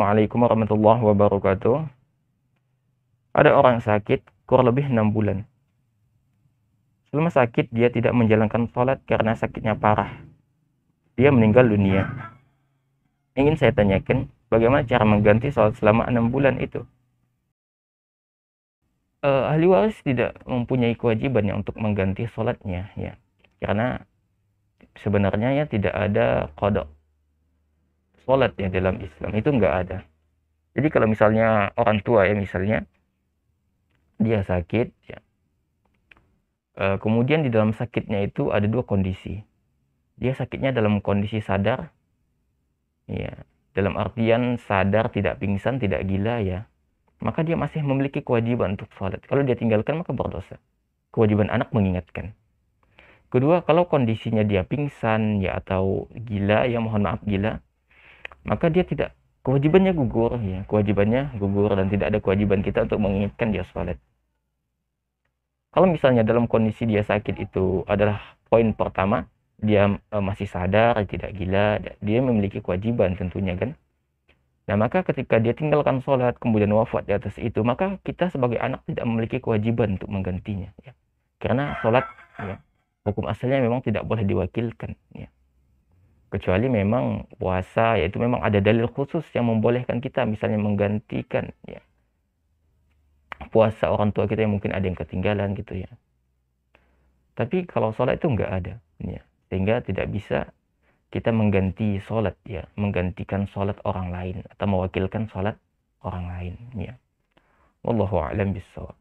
Assalamualaikum warahmatullahi wabarakatuh. Ada orang sakit kurang lebih enam bulan. Selama sakit, dia tidak menjalankan sholat karena sakitnya parah. Dia meninggal dunia. Ingin saya tanyakan, bagaimana cara mengganti sholat selama enam bulan itu? Uh, ahli waris tidak mempunyai kewajiban ya untuk mengganti sholatnya ya, karena sebenarnya ya tidak ada kodok sholat ya dalam Islam itu nggak ada jadi kalau misalnya orang tua ya misalnya dia sakit ya e, kemudian di dalam sakitnya itu ada dua kondisi dia sakitnya dalam kondisi sadar ya dalam artian sadar tidak pingsan tidak gila ya maka dia masih memiliki kewajiban untuk sholat kalau dia tinggalkan maka berdosa kewajiban anak mengingatkan kedua kalau kondisinya dia pingsan ya atau gila ya mohon maaf gila maka dia tidak kewajibannya gugur ya kewajibannya gugur dan tidak ada kewajiban kita untuk mengingatkan dia sholat kalau misalnya dalam kondisi dia sakit itu adalah poin pertama dia e, masih sadar tidak gila dia memiliki kewajiban tentunya kan nah maka ketika dia tinggalkan sholat kemudian wafat di atas itu maka kita sebagai anak tidak memiliki kewajiban untuk menggantinya ya karena sholat ya, hukum asalnya memang tidak boleh diwakilkan ya kecuali memang puasa yaitu memang ada dalil khusus yang membolehkan kita misalnya menggantikan ya puasa orang tua kita yang mungkin ada yang ketinggalan gitu ya tapi kalau sholat itu nggak ada ya sehingga tidak bisa kita mengganti sholat ya menggantikan sholat orang lain atau mewakilkan sholat orang lain ya wallahu a'lam bishawab